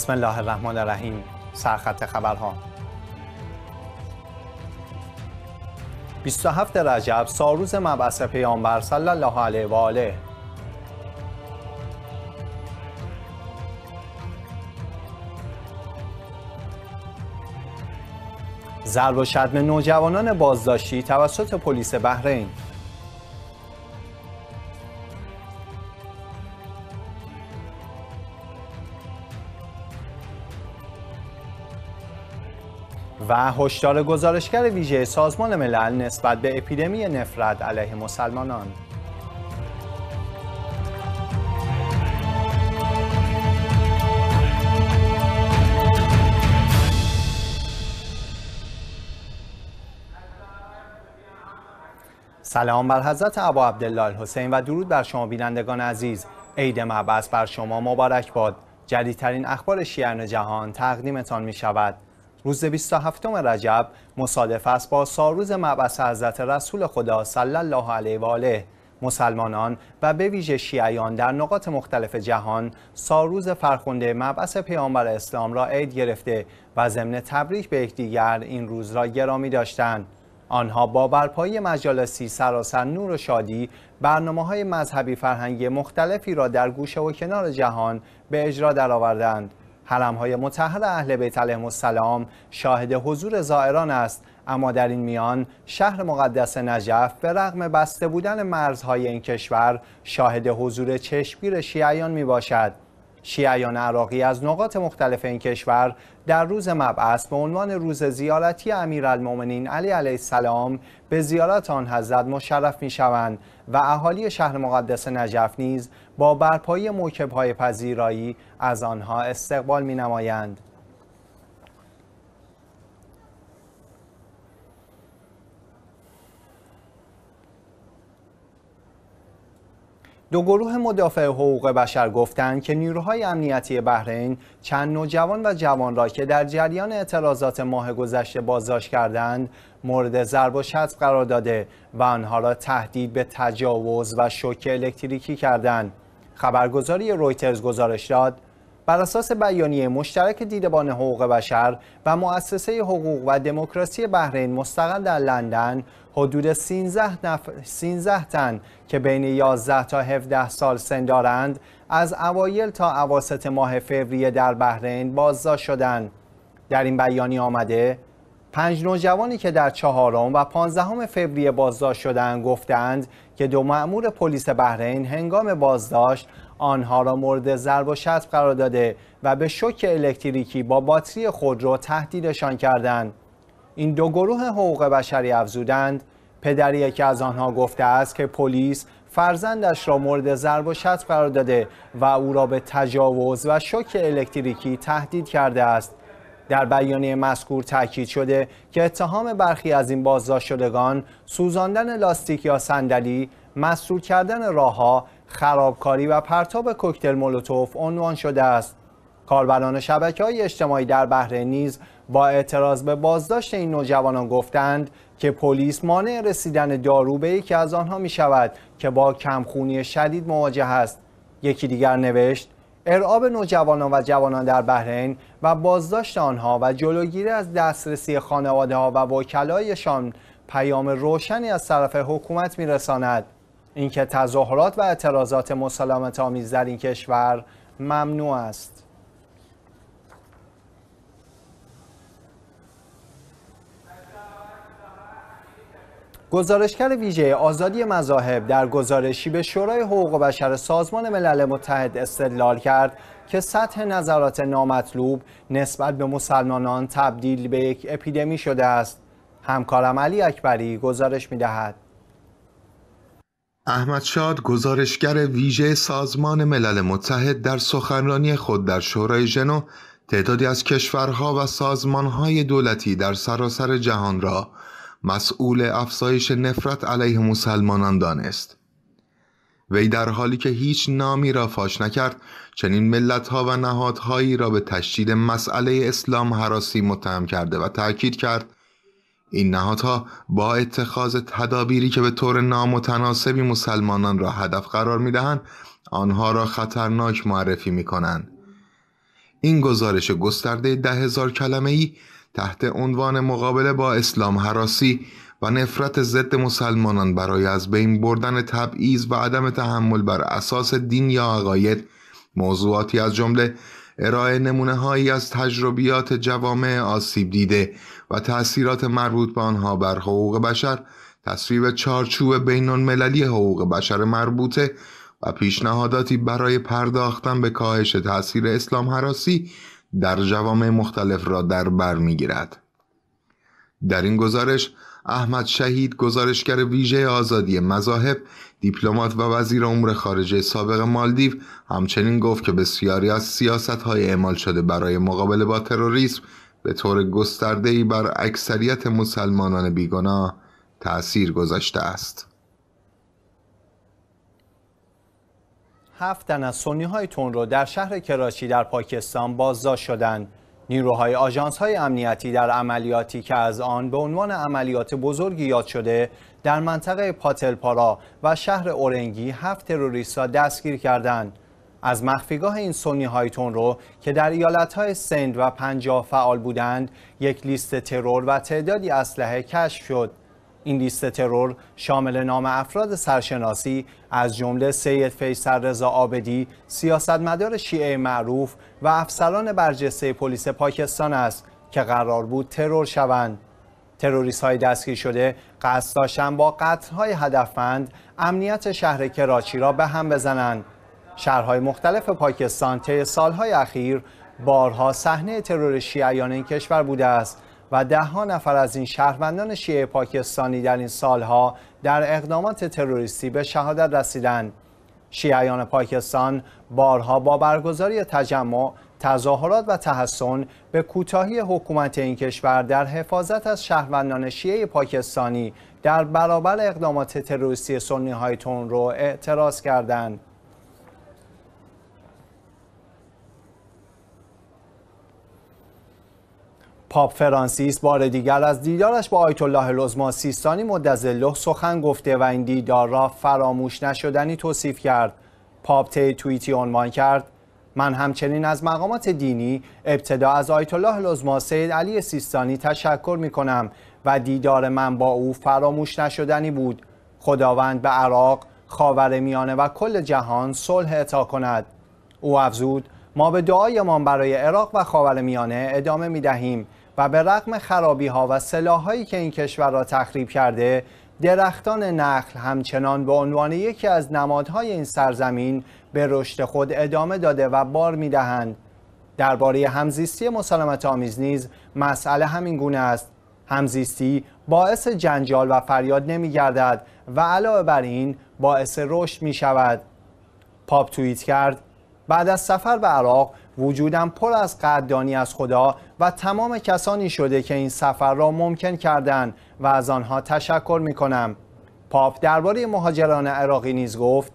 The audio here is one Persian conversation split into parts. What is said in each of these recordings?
بسم الله الرحمن الرحیم سرخط خبرها 27 رجب ساروز مبعث پیامبر صلی الله علیه و آله ضرب و شتم نوجوانان بازداشتی توسط پلیس بحرین و هشدار گزارشگر ویژه سازمان ملل نسبت به اپیدمی نفرت علیه مسلمانان سلام بر حضرت عبا عبدالله حسین و درود بر شما بینندگان عزیز عید مبعث بر شما مبارک باد جدیدترین اخبار شیعن جهان تقدیمتان می شود روز 27 رجب مصادف است با ساروز مبعث حضرت رسول خدا صلی الله علیه و آله مسلمانان و به ویژه شیعیان در نقاط مختلف جهان ساروز فرخنده مبعث پیامبر اسلام را عید گرفته و ضمن تبریک به یکدیگر این روز را گرامی داشتند آنها با برپایی مجالسی سراسر نور و شادی برنامه های مذهبی فرهنگی مختلفی را در گوشه و کنار جهان به اجرا درآوردند حرمهای متحد اهل بیت علیهم السلام شاهد حضور زائران است اما در این میان شهر مقدس نجف به رغم بسته بودن مرزهای این کشور شاهد حضور چشمگیر شیعیان می باشد. شیعیان عراقی از نقاط مختلف این کشور در روز مبعث به عنوان روز زیارتی امیرالمؤمنین علی علیه السلام به زیارت آن حضرت مشرف می شوند و اهالی شهر مقدس نجف نیز با برپایی های پذیرایی از آنها استقبال می‌نمایند. دو گروه مدافع حقوق بشر گفتند که نیروهای امنیتی بحرین چند نوجوان و جوان را که در جریان اعتراضات ماه گذشته بازداشت کردند مورد ضرب و شتم قرار داده و آنها را تهدید به تجاوز و شوک الکتریکی کردند خبرگزاری رویترز گزارش داد بر اساس بیانیه مشترک دیدبان حقوق بشر و مؤسسه حقوق و دموکراسی بحرین مستقل در لندن حدود 13, نف... تن که بین 11 تا 17 سال سن دارند از اوایل تا اواسط ماه فوریه در بحرین بازداشت شدند در این بیانیه آمده پنج نوجوانی که در چهارم و پانزدهم فوریه بازداشت شدند گفتند که دو مأمور پلیس بحرین هنگام بازداشت آنها را مورد ضرب و شتم قرار داده و به شوک الکتریکی با باتری خود را تهدیدشان کردند این دو گروه حقوق بشری افزودند پدری یکی از آنها گفته است که پلیس فرزندش را مورد ضرب و شتم قرار داده و او را به تجاوز و شوک الکتریکی تهدید کرده است در بیانیه مذکور تاکید شده که اتهام برخی از این بازداشت شدگان سوزاندن لاستیک یا صندلی، مسدود کردن راهها، خرابکاری و پرتاب کوکتل مولوتوف عنوان شده است. کاربران شبکه های اجتماعی در بهره نیز با اعتراض به بازداشت این نوجوانان گفتند که پلیس مانع رسیدن دارو به یکی از آنها می شود که با کمخونی شدید مواجه است. یکی دیگر نوشت ارعاب نوجوانان و جوانان در بحرین و بازداشت آنها و جلوگیری از دسترسی خانواده ها و وکلایشان پیام روشنی از طرف حکومت میرساند اینکه تظاهرات و اعتراضات مسالمت آمیز در این کشور ممنوع است گزارشگر ویژه آزادی مذاهب در گزارشی به شورای حقوق بشر سازمان ملل متحد استدلال کرد که سطح نظرات نامطلوب نسبت به مسلمانان تبدیل به یک اپیدمی شده است. همکارم علی اکبری گزارش می دهد. احمد شاد گزارشگر ویژه سازمان ملل متحد در سخنرانی خود در شورای ژنو تعدادی از کشورها و سازمانهای دولتی در سراسر جهان را مسئول افزایش نفرت علیه مسلمانان دانست وی در حالی که هیچ نامی را فاش نکرد چنین ها و نهادهایی را به تشدید مسئله اسلام حراسی متهم کرده و تأکید کرد این نهادها با اتخاذ تدابیری که به طور نامتناسبی مسلمانان را هدف قرار دهند آنها را خطرناک معرفی می کنند. این گزارش گسترده ده هزار کلمه ای تحت عنوان مقابله با اسلام حراسی و نفرت ضد مسلمانان برای از بین بردن تبعیض و عدم تحمل بر اساس دین یا عقاید موضوعاتی از جمله ارائه نمونه هایی از تجربیات جوامع آسیب دیده و تأثیرات مربوط به آنها بر حقوق بشر تصویب چارچوب بین المللی حقوق بشر مربوطه و پیشنهاداتی برای پرداختن به کاهش تاثیر اسلام حراسی در جوامع مختلف را در بر میگیرد در این گزارش احمد شهید گزارشگر ویژه آزادی مذاهب دیپلمات و وزیر امور خارجه سابق مالدیو همچنین گفت که بسیاری از سیاست های اعمال شده برای مقابله با تروریسم به طور گسترده‌ای بر اکثریت مسلمانان بیگناه تأثیر گذاشته است هفت تن از سنی های تون رو در شهر کراچی در پاکستان بازداشت شدند. نیروهای آژانس های امنیتی در عملیاتی که از آن به عنوان عملیات بزرگی یاد شده در منطقه پاتلپارا و شهر اورنگی هفت تروریست را دستگیر کردند. از مخفیگاه این سنی های تون رو که در ایالت های سند و پنجاه فعال بودند یک لیست ترور و تعدادی اسلحه کشف شد این لیست ترور شامل نام افراد سرشناسی از جمله سید فیصل رضا آبدی، سیاستمدار شیعه معروف و افسران برجسته پلیس پاکستان است که قرار بود ترور شوند. تروریست های دستگیر شده قصد داشتند با قتل های هدفمند امنیت شهر کراچی را به هم بزنند. شهرهای مختلف پاکستان طی سالهای اخیر بارها صحنه ترور شیعیان این کشور بوده است و ده ها نفر از این شهروندان شیعه پاکستانی در این سالها در اقدامات تروریستی به شهادت رسیدند. شیعیان پاکستان بارها با برگزاری تجمع، تظاهرات و تحسن به کوتاهی حکومت این کشور در حفاظت از شهروندان شیعه پاکستانی در برابر اقدامات تروریستی سنی های تون رو اعتراض کردند. پاپ فرانسیس بار دیگر از دیدارش با آیت الله لزما سیستانی مدظله سخن گفته و این دیدار را فراموش نشدنی توصیف کرد پاپ تی توییتی عنوان کرد من همچنین از مقامات دینی ابتدا از آیت الله لزما سید علی سیستانی تشکر می کنم و دیدار من با او فراموش نشدنی بود خداوند به عراق خاور میانه و کل جهان صلح اعطا کند او افزود ما به دعایمان برای عراق و خاور میانه ادامه می دهیم و به رغم خرابی ها و سلاحهایی که این کشور را تخریب کرده درختان نخل همچنان به عنوان یکی از نمادهای این سرزمین به رشد خود ادامه داده و بار میدهند درباره همزیستی مسالمت آمیز نیز مسئله همین گونه است همزیستی باعث جنجال و فریاد نمی گردد و علاوه بر این باعث رشد می شود پاپ توییت کرد بعد از سفر به عراق وجودم پر از قدردانی از خدا و تمام کسانی شده که این سفر را ممکن کردند و از آنها تشکر می کنم. پاپ درباره مهاجران عراقی نیز گفت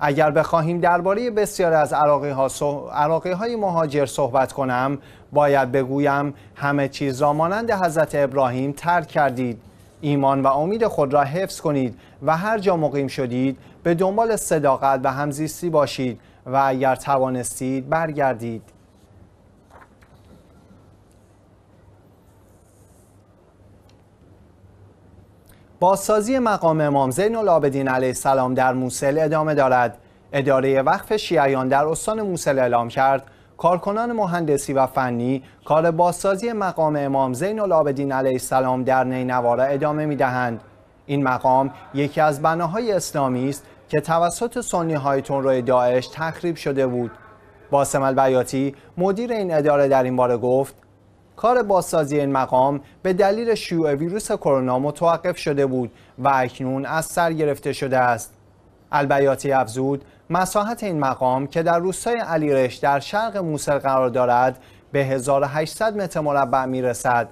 اگر بخواهیم درباره بسیار از عراقی, ها عراقی های مهاجر صحبت کنم باید بگویم همه چیز را مانند حضرت ابراهیم ترک کردید ایمان و امید خود را حفظ کنید و هر جا مقیم شدید به دنبال صداقت و همزیستی باشید و اگر توانستید برگردید بازسازی مقام امام زین العابدین علیه السلام در موسل ادامه دارد اداره وقف شیعیان در استان موسل اعلام کرد کارکنان مهندسی و فنی کار بازسازی مقام امام زین العابدین علیه السلام در را ادامه می دهند. این مقام یکی از بناهای اسلامی است که توسط سنی های روی داعش تخریب شده بود باسم البیاتی مدیر این اداره در این باره گفت کار بازسازی این مقام به دلیل شیوع ویروس کرونا متوقف شده بود و اکنون از سر گرفته شده است البیاتی افزود مساحت این مقام که در روستای علیرش در شرق موسل قرار دارد به 1800 متر مربع می رسد.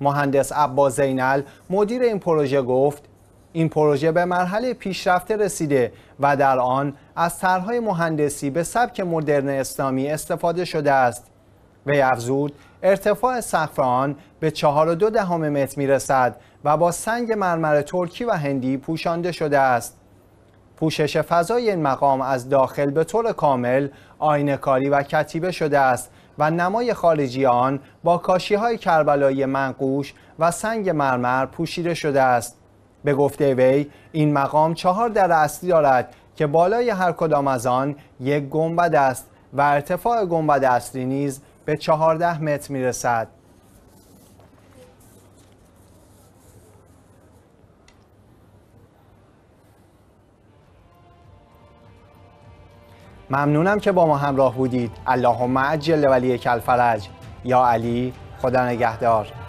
مهندس عباس زینل مدیر این پروژه گفت این پروژه به مرحله پیشرفته رسیده و در آن از طرحهای مهندسی به سبک مدرن اسلامی استفاده شده است وی افزود ارتفاع سقف آن به 4.2 دهم متر رسد و با سنگ مرمر ترکی و هندی پوشانده شده است پوشش فضای این مقام از داخل به طور کامل آینه کاری و کتیبه شده است و نمای خارجی آن با کاشی های کربلایی منقوش و سنگ مرمر پوشیده شده است به گفته وی این مقام چهار در اصلی دارد که بالای هر کدام از آن یک گنبد است و ارتفاع گنبد اصلی نیز به چهارده متر میرسد ممنونم که با ما همراه بودید اللهم عجل ولی کلفرج یا علی خدا نگهدار